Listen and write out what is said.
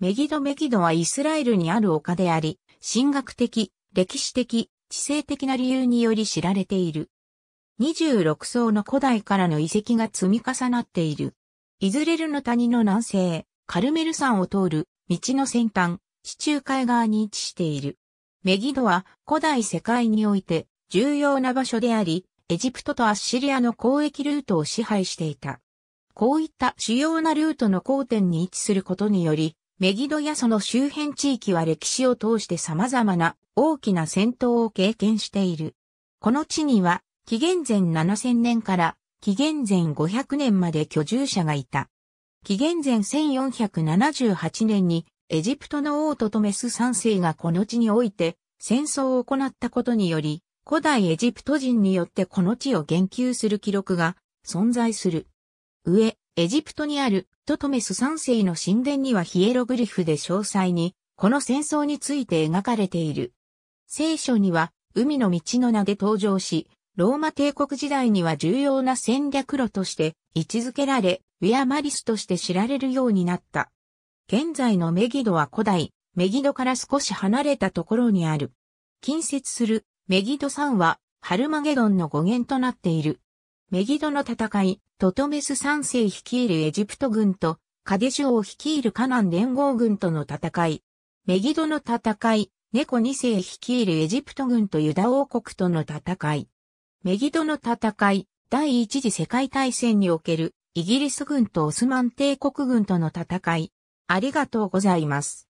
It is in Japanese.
メギドメギドはイスラエルにある丘であり、神学的、歴史的、地政的な理由により知られている。26層の古代からの遺跡が積み重なっている。イズレルの谷の南西、カルメル山を通る道の先端、地中海側に位置している。メギドは古代世界において重要な場所であり、エジプトとアッシリアの交易ルートを支配していた。こういった主要なルートの交点に位置することにより、メギドやその周辺地域は歴史を通して様々な大きな戦闘を経験している。この地には、紀元前7000年から紀元前500年まで居住者がいた。紀元前1478年にエジプトの王トトメス三世がこの地において戦争を行ったことにより、古代エジプト人によってこの地を言及する記録が存在する。上、エジプトにあるトトメス三世の神殿にはヒエログリフで詳細に、この戦争について描かれている。聖書には、海の道の名で登場し、ローマ帝国時代には重要な戦略路として位置づけられ、ウィアマリスとして知られるようになった。現在のメギドは古代、メギドから少し離れたところにある。近接するメギド山は、ハルマゲドンの語源となっている。メギドの戦い、トトメス3世率いるエジプト軍と、カデシュ王率いるカナン連合軍との戦い、メギドの戦い、猫2世率いるエジプト軍とユダ王国との戦い、メギドの戦い、第一次世界大戦におけるイギリス軍とオスマン帝国軍との戦い、ありがとうございます。